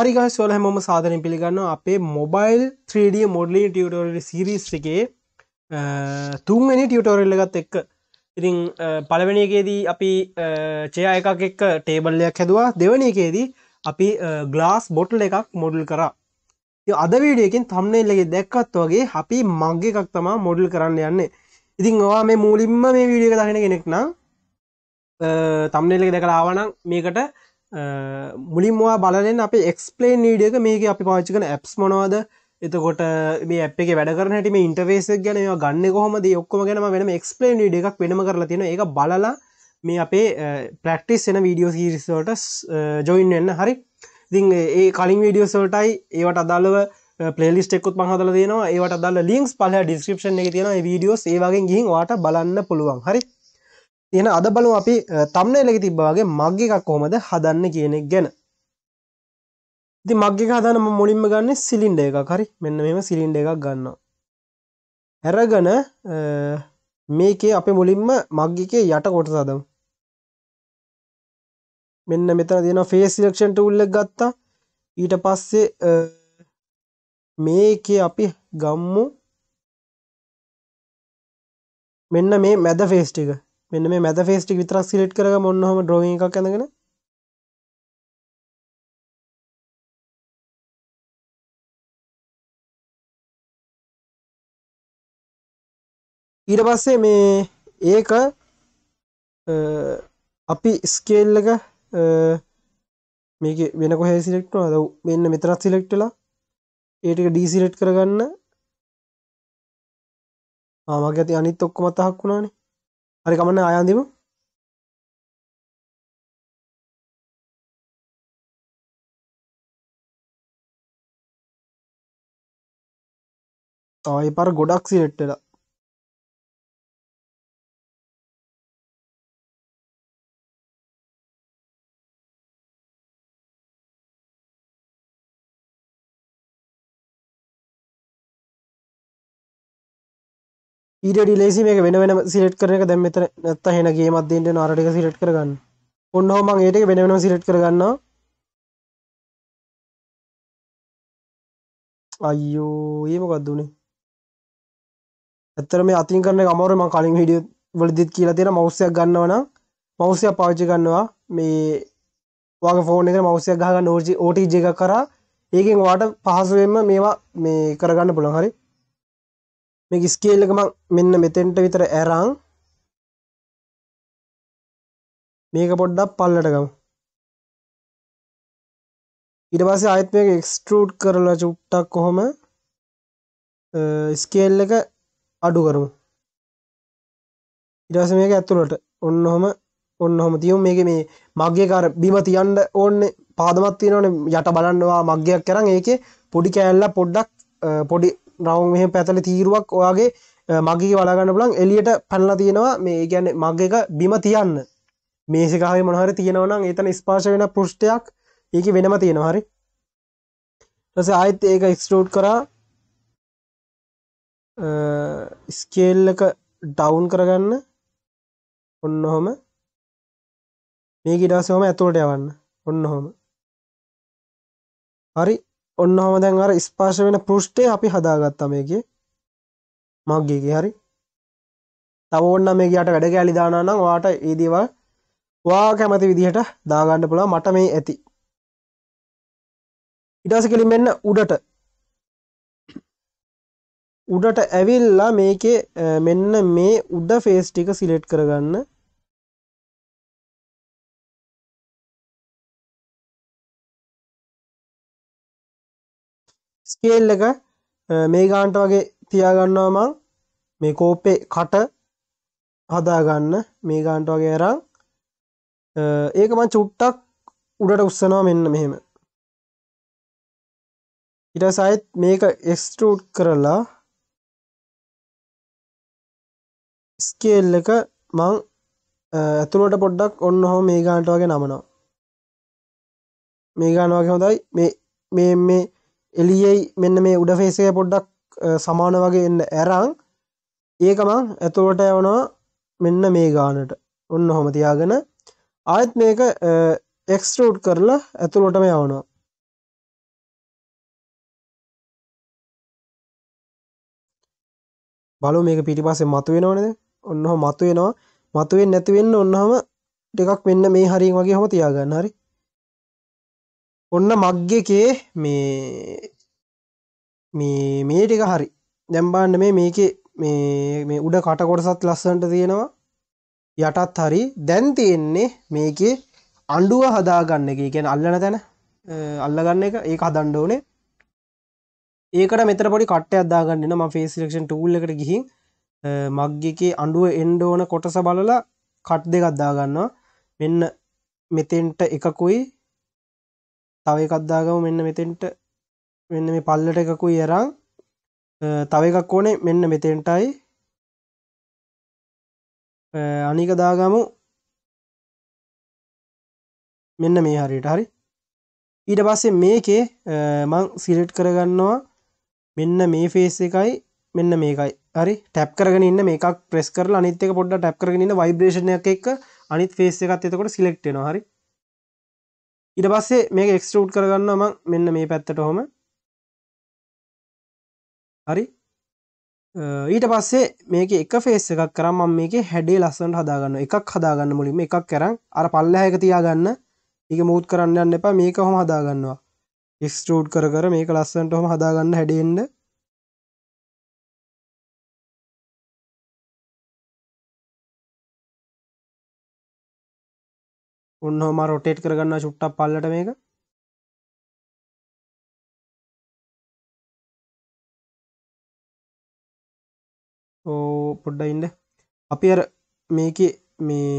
හරිගස් වල හැමෝම සාධනින් පිළිගන්න අපේ මොබයිල් 3ඩිය මොඩලි ටියටෝරල් සිරිස් එකේ තුන්වැනි ටියටෝරල්ල එකත් එක්ක ඉතිං පළවෙනියකේදී අපි චයා එකක් එක්ක ටේබල්ලයක් හැදවා දෙවනියකේදී අපි ගලාස් බොටල් එකක් මොඩල් කරා අද වීඩියකින් තම්නෙල්ලගේ දැක්කත් වගේ අපි මංගේ එකක් තමා මොඩල් කරන්න යන්නේ ඉතිං ඔවා මේ මූලින්ම මේ වීඩියක දහෙන කෙනෙක්නම් තම්නෙල්ලෙ දැකලාවනම් මේකට මුලින්වා බලෙන් අප එක්ස්පලේන් නීඩියක මේක අපි පාච්චිකන ඇප්ස් මොනවාද එතකොට මේ අප වැඩ කරනට මේ ඉන්ටවේස ගැන ගන්න කොහොමද ඔක්කොම ගැනම වෙන එක්ස්පලේන් ඩ එකක් වෙනම කරලා තියෙන ඒ බලලා මේ අපේ ප්‍රක්ටිස් එන වීඩියෝ සිරිස්වට ජොයින් වෙන්න හරි ඉතින් ඒ කලින් වීඩියෝසල්ටයි ඒවට අදාලව පලෙලිස් ෙක්කුත් පහදල දෙනවා ඒවට අදාල ලින්ක්ස් පහ ඩිස්ක්‍රපෂන් එක තියෙන වීඩියෝස් ඒවාගේ ගිහින් වාට බලන්න පුළුවන් හරි තියෙන අද බලමු අපි තම්නේලක තිබ්බාගේ මග් එකක් කොහොමද හදන්න කියන එක ගැන. ඉතින් මග් එක හදන්න මම මුලින්ම ගන්නෙ සිලින්ඩර් එකක්. හරි. මෙන්න මෙහෙම සිලින්ඩර් එකක් ගන්නවා. අරගෙන මේකේ අපි මුලින්ම මග් එකේ යට කොටස හදමු. මෙන්න මෙතන තියෙනවා face selection tool එක ගත්තා. ඊට පස්සේ මේකේ අපි ගම්මු මෙන්න මේ මැද face ටික. මෙන්න මේ මැද ෆේස් ටික විතරක් සිලෙක්ට් කරගම ඔන්න ඔහම ඩ්‍රොයින් එකක් ඇඳගෙන ඊට පස්සේ මේ ඒක අපි ස්කේල් එක මේක වෙන කොහේ සිලෙක්ට් වෙනවද මෙන්න මෙතනත් සිලෙක්ට් වෙලා ඒ ටික ඩීසිලෙක්ට් කරගන්න ආ මගේ අනිත් ඔක්කොම අතහක් වුණානේ හරි කමන්න ආයන්දිම තවයි පර ගොඩක් සිට්ටලා ඊට ඩිලේසි මේක වෙන වෙන සිලට් කරන එක දැම් මෙත නැත්ත හෙනගේ මත්දෙන්ට නාරටික සිලට් කරගන්න ඔන්න හෝමන් ඒට වෙන වෙන සිලට් කරගන්න අයියෝ ඒ මොකක්ද වුණේ ඇත්තර මේ අතින් කරන අමරම කලින් හිඩිය වලදිත් කියලා තියෙන මවස්සයක් ගන්නවන මවසයක් පාච්චි ගන්නවා මේ වගේ ෆෝන එක මවසයක් ගහ නෝජි ඕටජ එක කරා ඒකෙන් වාට පහසුවෙන්ම මේවා මේ කරගන්න පුළන් හරි මේක ස්කේල් එක මං මෙන්න මෙතෙන්ට විතර ඇරන් මේක පොඩ්ඩක් පල්ලට ගමු ඊට පස්සේ ආයෙත් මේක එක්ස්ට්‍රූඩ් කරලා චුට්ටක් කොහොම ස්කේල් එක අඩු කරමු ඊට පස්සේ මේක ඇතුළට ඔන්න ඔහම ඔන්න ඔහම තියමු මේක මේ මග්ගේ කර බිම තියන්න ඕනේ පාදමක් තියෙනවනේ යට බලන්නවා මග්ගයක් කරන් ඒකේ පොඩි කෑල්ල පොඩ්ඩක් පොඩි රවුන් මෙහ පැතල තීරුවක් ඔයාගේ මගේ වලාගන්න බලන් එලියට පැනලා තියෙනවා මේ ගැන මගේක බිම තියන්න මේසිකාහය මොහර තියෙනවනම් එතන ස්පාශ වෙන පෘෂ්ටයක් ඒක වෙනම තියෙන හරි ලස ආයත් ඒක එක්ස්ටෝට් කරා ස්කේල්ලක ඩවුන් කරගන්න ඔන්න හොම මේක ඉඩාසහම ඇතුවට යවන්න ඔන්න හොම හරි ඔන්න හොම දැන් අර ස්පර්ශ වෙන පෘෂ්ඨය අපි හදාගත්තා මේකේ මග්ගේගේ හරි තව ඕන්න මේක යට වැඩ කෑලි දානවා නම් ඔයාට ඒ දේවල් ඔයා කැමති විදිහට දාගන්න පුළුවන් මට මේ ඇති ඊට පස්සේ කෙලින් මෙන්න උඩට උඩට ඇවිල්ලා මේකේ මෙන්න මේ උඩ ෆේස් ටික සිලෙක්ට් කරගන්න ස්කේල් එක මේ ගාන්ට වගේ තියාගන්නවා මං මේ කෝප්පේ කට හදාගන්න මේ ගාන්ට වගේ අරං ඒක මං චුට්ටක් උඩට උස්සනවා මෙන්න මෙහෙම ඉටසයිත් මේක එක්ස්ටරූට් කරලා ස්කේල් එක මං ඇතුළට පොඩ්ඩක් ඔන්න හෝ මේ ගාන්ට වගේ නමනවා මේ ගාන වගේ හොඳයි මේ මේ මේ එලියයි මෙන්න මේ උඩ ෆේසය පොඩ්ඩක් සමාන වගේ එන්න ඇරං ඒකමං ඇතුවට යවනවා මෙන්න මේ ගානට ඔන්න හොම තියාගෙන ආයත් මේක එක්ස්ටරෝට් කරලා ඇතුළොටම යවනවා බලු මේක පිටිපස්සේ මතු වෙනවනද ඔන්නහ මතු වෙනවා මතුවෙන් නැතිවෙන්න ඔන්නහම ටිකක් මෙන්න මේ හරින් වගේ හොම තියාගන්න හරි ඔන්න මක්්‍යකේ මේ මේ මේ ටික හරි දැම්බාන්න මේ මේක මේ උඩ කටකොටසත් ලස්සන්ට තියෙනවා යටත් හරි දැන් තියෙන්නේ මේකේ අණ්ඩුව හදාගන්න එක කියෙන අල්ලන තැන අල්ලගන්න එක ඒ හදන්ඩ ඕනේ ඒකට මෙතර පොඩි කට අදාගන්න ම ෆේසිලක්ෂන් ටූල්ල එකට ගිහින් මක්්‍යකේ අණ්ඩුව එන්ඩ ඕන කොටස බලලා කට් දෙ ගත්දාගන්නවා මෙන්න මෙතෙන්ට එකකුයි තව එකක් දාගමු මෙන්න මෙතෙන්ට මෙන්න මේ පල්ලට එකකුයි අරන් තව එකක් ඕනේ මෙන්න මෙතෙන්ටයි අනික දාගමු මෙන්න මේ හරියට හරි ඊට පස්සේ මේකේ මං සිලෙට් කරගන්නවා මෙන්න මේ ෆේස් එකයි මෙන්න මේකයි හරි ටැප් කරගෙන ඉන්න මේකක් ප්‍රෙස් කරලා අනිත් එක පොඩ්ඩක් ටැප් කරගෙන ඉන්න ভাইබ්‍රේෂන් එකක් එක්ක අනිත් ෆේස් එකත් එතකොට සිලෙක්ට් වෙනවා හරි ඉට පස්සේ මේක එක්ස්ටරූට් කරගන්න ම මෙන්න මේ පැත්තට හොම හරි ඊට පස්සේ මේක එක ෆේස් එකක් කරම් මම මේක හැඩේ ලස්සන්ට හදාගන්න එකක් හදාගන්න මුලින්ම එකක් කරම් අර පල්ලහැක තියාගන්න එක මුූත් කරන්න එපා මේක හොම හදාගන්නවා එක්ස්ටරූට් කර මේක ලස්සන්ට හොම හදාගන්න හැඩෙන්ඩ ඔන්න හොම රොටේට් කරගන්න චුට්ටක් පල්ලට මේක ඕ පොඩ්ඩ ඉන්න අපි අර මේක මේ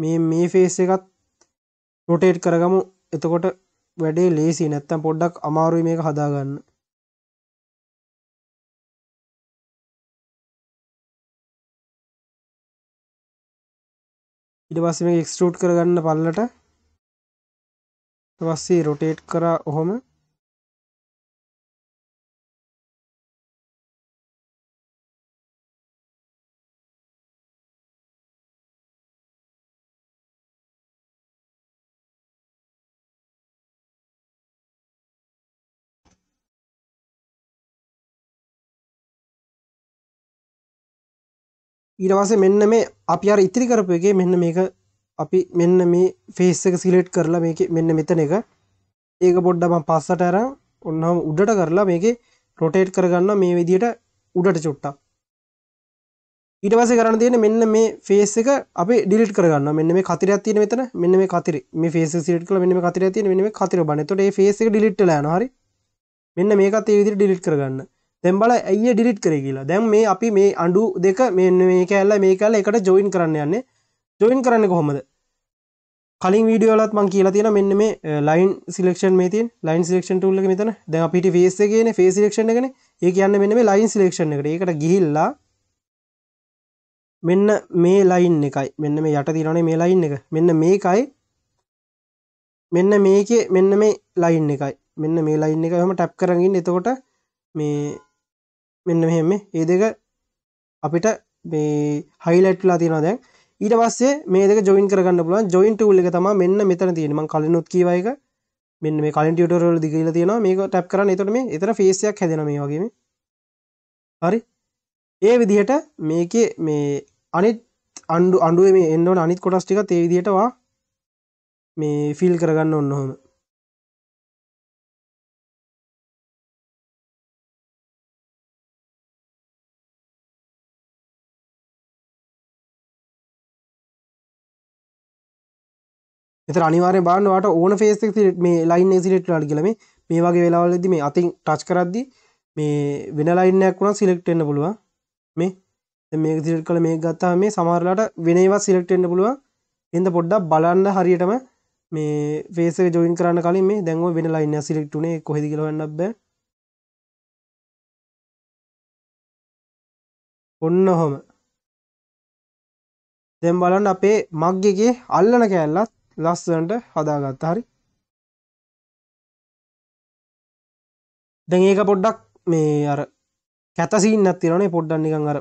මේ මේ ෆේස් එකත් රොටේට් කරගමු එතකොට වැඩේ ලේසි නැත්තම් පොඩ්ඩක් අමාරුයි මේක හදාගන්න ඊට පස්සේ මේක එක්ස්ට්‍රූඩ් කරගන්න පල්ලට ඊට පස්සේ රොටේට් කරා ඔහොම ඊට පස්සේ මෙන්න මේ අපි අර ඉතිරි කරපු එකේ මෙන්න මේක අපි මෙන්න මේ ෆේස් එක සිලෙක්ට් කරලා මේකේ මෙන්න මෙතන එක ඒක පොඩ්ඩක් මම පස්සට අරන් ඔන්නම උඩට කරලා මේකේ රොටේට් කරගන්න මේ විදියට උඩට චුට්ටක් ඊට පස්සේ කරන්න තියෙන්නේ මෙන්න මේ ෆේස් එක අපි ඩිලීට් කරගන්න මෙන්න මේ කතිරයක් තියෙන මෙතන මෙන්න මේ කතිර මේ ෆේස් එක සිලෙක්ට් කළා මෙන්න මේ කතිරයක් තියෙන මෙන්න මේ කතිර බලන්න එතකොට මේ ෆේස් එක ඩිලීට් වෙලා යනවා හරි මෙන්න මේකත් ඒ විදියට ඩිලීට් කරගන්න දෙම්බල ඇයි ඩිලිට් කර කියලා දැන් මේ අපි මේ අඩු දෙක මෙන්න මේ කෑල්ල මේ කල්ල එකට ජොයින් කරන්න යන්නේ ජොයින් කරන්න කොහොමද කලින් වීඩියෝලත් මං කියලා තියෙන මෙන්න මේ ලයින් සිලෙක්ෂන් මේ තින් ලයින් සිලෙක්ෂන් ටූල් එක මෙතන දැන් අපිට ෆේස් එකේ නේ ෆේස් සිලෙක්ෂන් එකනේ ඒ කියන්නේ මෙන්න මේ ලයින් සිලෙක්ෂන් එකට ඒකට ගිහිල්ලා මෙන්න මේ ලයින් එකයි මෙන්න මේ යට තියෙනනේ මේ ලයින් එක මෙන්න මේකයි මෙන්න මේකේ මෙන්න මේ ලයින් එකයි මෙන්න මේ ලයින් එක හම ටැප් කරගින් එතකොට මේ මෙන්න මෙහෙම ඒ දෙක අපිට මේ highlight වෙලා තියෙනවා දැන් ඊට පස්සේ මේ දෙක join කරගන්න පුළුවන් join tool එක තමයි මෙන්න මෙතන තියෙන්නේ මම කලිනුත් කීවා එක මෙන්න මේ කලින් ටියුටෝරියල් වලදී කියලා තියෙනවා මේක ටැප් කරන්න එතකොට මේ එතන ෆේස් එකක් හැදෙනවා මේ වගේ මේ හරි ඒ විදිහට මේකේ මේ අනිත් අන්ඩු අන්ඩුවේ මේ එන්න ඕන අනිත් කොටස් ටිකත් ඒ විදිහට වා මේ ෆිල් කරගන්න ඔන්නොහොම එතර අනිවාර්ය බාන්නවාට ඕන ෆේස්ක් මේ ලයින් සිලෙක්ටලාට කියලම මේ වගේ වෙලාවලද මේ අතින් ටච් කරද්දි මේ වෙන ලයින්නයක් වුණා සිලෙක්ටෙන්න්න පුළුව මේ මේ සිල් කළ මේ ගත්තා මේ සමාරලාට වෙනවා සිලෙක්ටෙන්න්න පුළුව එද පොඩ්ඩක් බලන්න හරියටම මේ ෆේස ජොයින් කරන්න කලින් මේ දැන්ව වෙන ලයින්න සිලෙක්ටුනේ කොහෙදි කියලවන්න බෑ ඔන්න හොම දැම් බලන්න අපේ මක්්ගගේ අල්ලන කෑල්ලත් ලස්සනට හදාගත්ත හරි දැන් ඒක පොඩ්ඩක් මේ අර කැතසිීන් ඇතිරනේ පොඩ්ඩන් නිකං අර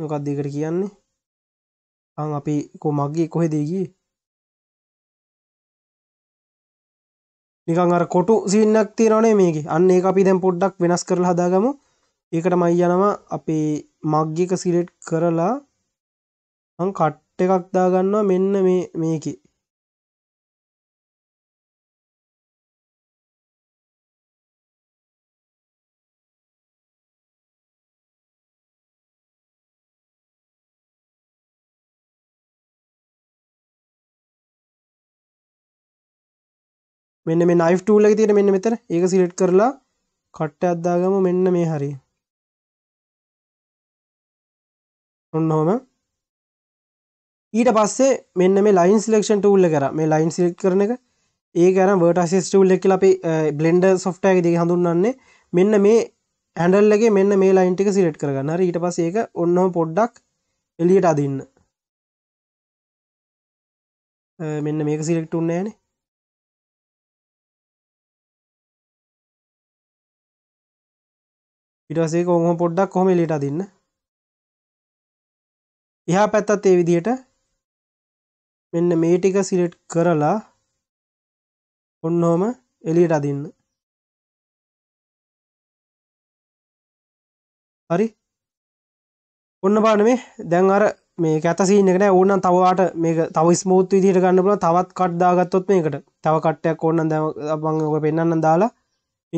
මොකක්දකට කියන්නේ අං අපි කොමක්ගේ කොහෙදේගී නිකං අර කොටු සින්නක් තිරනේ මේක අන්න ඒ අපි දැම් පොඩ්ඩක් වෙනස් කරල හදාගමු ඒකට මයි යනවා අපේ මග්ගික සිලෙට් කරලා කට්ට එකක් දාගන්නවා මෙන්න මේ මේකේ මෙන්න මේ නයිෆ් ටූල් එක තියෙන මෙන්න මෙතන ඒක සිලෙක්ට් කරලා කට් එකක් දාගමු මෙන්න මේ හරිය. ඔන්න ඔහම ඊට පස්සේ මෙන්න මේ ලයින් සිලෙක්ෂන් ටූල් එක කරා මේ ලයින් සිලෙක්ට් කරන එක ඒක අරන් වර්ටයිසස් ටූල් එක කියලා අපි බ්ලෙන්ඩර් සොෆ්ට්වෙයාර් එකේ දිගේ හඳුන්වන්නේ මෙන්න මේ හැන්ඩල් එකේ මෙන්න මේ ලයින් ටික සිලෙක්ට් කරගන්න. හරි ඊට පස්සේ ඒක ඔන්නම පොඩ්ඩක් එළියට අදින්න. මෙන්න මේක සිලෙක්ට් උන්නේ නැහනේ. ඉටසේ කොහොම පොඩ්ඩක් කොහොම ලට දෙන්න එහා පැත්තත් ඒ විදියට මෙන්න මේ ටික සිලෙට් කරලා ඔන්නෝම එලියට අදින්න හරි ඔන්න බාන මේ දැන් අර මේ ඇතසිීන එකට ඕන්න තවට මේ තව ස්මූත් විදිට ගන්න පුල තවත් කට්දාගත්තොත් මේකට තව කට්ටයක් ඕන්න දැ බංගක පෙන්න්න දාලා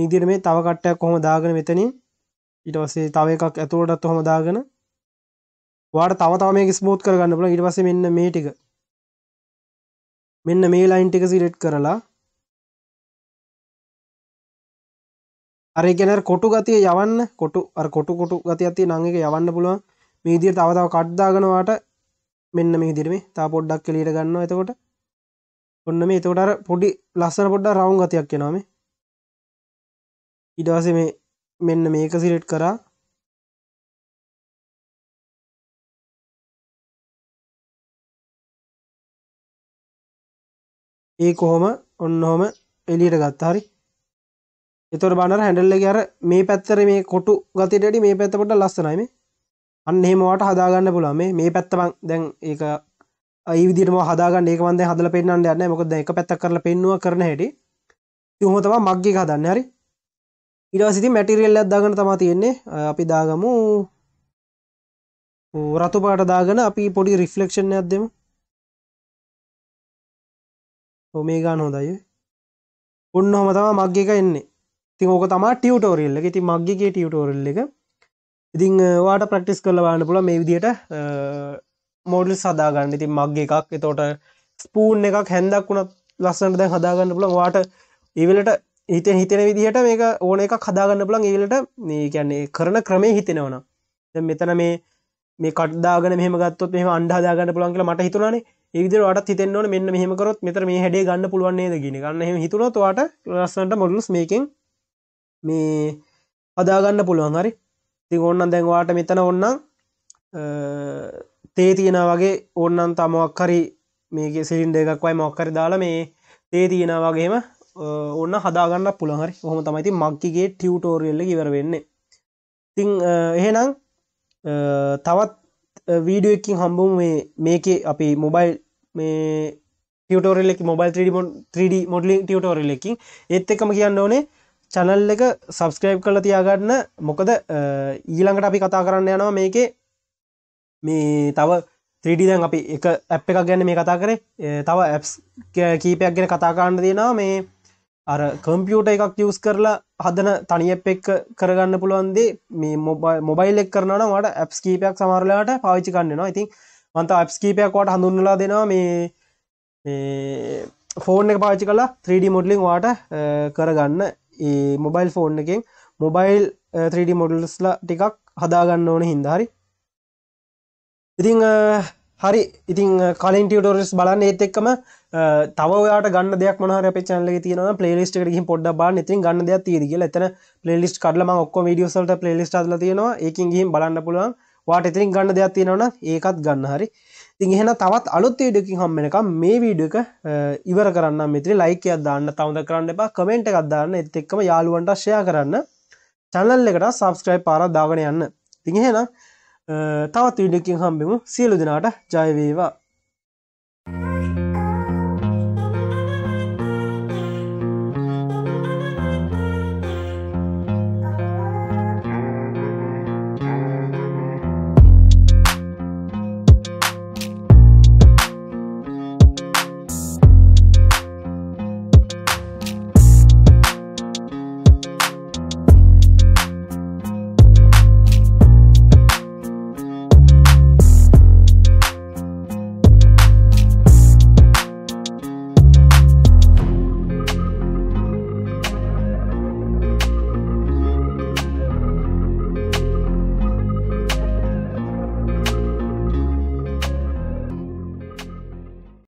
ඉදිර මේ තව කට්ටයක් කොහොම දාගන මෙතනින් ඉටවසේ තව එකක් ඇතුවටත් හොමදාගෙන වාට තව තම මේ ස්මෝත් කරගන්න පුළ ඉට පස මෙන්න මේ ටික මෙන්න මේ ලයින් ටික සිරෙට් කරලා අරගෙන කොටු ගතිය යවන්න කොටු කොටු කොටු ගති ඇති නංගක යවන්න පුළුවන් මේදිර තවතාව කඩ්දාගෙනවාට මෙන්න මේ දිරම තා පොඩ්ඩක් කෙලීට ගන්න එතකොට ඔන්න මේ එතකොට පොඩි ලස්සන පොඩ්ඩ රවුන් ගතියක් කෙනවාම ඉඩවාස මේ මෙන්න මේක සිලෙක්ට් කරා ඒ කොහොම ඔන්න හොම එලියට ගත්තා හරි එතකොට බනර හැන්ඩල් එකේ අර මේ පැත්තට මේ කොටු ගතියට වැඩි මේ පැත්ත පොඩ්ඩක් ලස්සනයි මේ අන්න එහෙම වාට හදාගන්න පුළුවන් මේ මේ පැත්ත මං දැන් ඒක ඒ විදිහටම හදාගන්න ඒක මම දැන් හදලා පෙන්නන්න යන්නේ මොකද දැන් එක පැත්තක් කරලා පෙන්නුවා කරන හැටි ඉතින් ඔහොම තමයි මග්ගේ හදන්නේ හරි ඉටවසිති මැටිරියල් අදදාගන තමා තියෙන්නේ අපි දාගමු රතු පාට දාගෙන අපි පොඩි රිෆලෙක්ෂණ අදම ඔමේගාන හොදයි උන්න හොම තම මක්ගේ එක එන්නේ ඉතින් ඕක තමා ටියවටෝරල්ල එක ඉති මක්ගේ ටියවටෝරල්ල එක ඉතිං වාට ප්‍රක්ටිස් කරල බන්න පුල මේ විදියට මෝඩල් සදාගන්න ඉතින් මක්ගේ එකක් එතෝට ස්පූන් එකක් හැන්දක් වුණ ලස්සන්ට දැන් හදාගන්න පුළන් වාට ඉවලට හිතෙන් හිතෙන විදිහට මේක ඕන එක කදාගන්න පුළන් ඒලට මේ කියන්නේ කරන ක්‍රමය හිතෙනවන මෙතන මේ මේ කටදාගන මෙමගත්ත මේ අන්ඩාදාගන්න පුළන්ගේ මට හිතුරන ඒවිදිරට හිතෙන්වන මෙන්න මෙහමකරොත් මෙතර මේ හැඩේ ගන්න පුළුවන්න්නේ ගෙන ගන්න හිතුරොත්වාට ලස්සන්ට මොඩලස් මේකින් මේ අදාගන්න පුළුවන් හරි ති ඔන්නන් දැන්වාට මෙතන ඔන්න තේ තියෙන වගේ ඔන්නන් තමක්කරි මේක සිරින්ඩ එකක්වයි මොක්කරි දාලා මේ තේ තියෙන වගේම ඔන්න හදාගන්න පුළහරි හොම තමයිති මක්කිගේ ටියවටෝරියල්ල ඉවර වෙන්න තිං එහෙනම් තවත් වීඩියෝකින් හම්බුම් මේකේ අපි මොබයිල් මේ ටෝරෙක් මොබයිල් 3D මොඩලි ටියටෝරෙලෙකින් ඒත් එකම කියන්න ඕනේ චනල් එක සබස්ක්‍රයිබ් කල තියාගන්න මොකද ඊළඟට අපි කතා කරන්න යනවා මේකේ මේ තව 3D දැන් අපි එක ඇප් එකක් ගැන මේ කතා කරේ තව ඇප්ස් කීපයක් ගැන කතාකාන්න තියෙනවා මේ අර කම්පියුට එකක් යස් කරලා හදන තනියප් එක් කරගන්න පුළුවන්දේ මේ මොබයි මොබයිල් එක් කරනවාට ඇප්ස් කීපයක් සමරලාට පාවිච්චි කන්නවා ඉතින් මන්ත අප්ස් කීපයක් වාට හඳුන්නලා දෙනවා මේ ෆෝන් එක පාච්චි කලා 3D මොඩලිං වාට කරගන්න මොබයිල් ෆෝන් එකෙන් මොබයිල් 3D මොඩල්ස්ලා ටිකක් හදාගන්න ඕන හින්දාහරි ඉතිං හරි ඉතින් කලින් ටියටෝරස් බලන්න ඒත් එක්කම තවයාට ගන්න දෙයක් මනහර පචනල තින පලේස්ට කරහි පොඩ්ඩ බා ඉති ගන්න දෙයක් තිීරගල එතන පලේලිස්් කරලම ඔක්කො ඩියසල්ට පලේලිස්ට අල තියෙනවා ඒකින් ගහිම් බලන්න පුළුවන් වාට ඉතිරින් ගන්න දෙයක් තියෙනවන ඒකත් ගන්න හරි ඉතින් එහෙන තවත් අලුත් ඩකින් හම්මෙනක මේ වීඩක ඉවර කරන්න මිත්‍රි ලයික අදන්න තවද කරන්න එපා කමෙන්ට් එකක්දන්න එත් එක්ම යාලුවන්ට ශය කරන්න චැනල් එකට සබස්ක්‍රයි් පාර දාගෙන යන්න තිහෙනම් තවත් විඩකින් හම්බෙමු සියලු දෙනාට ජයවේවා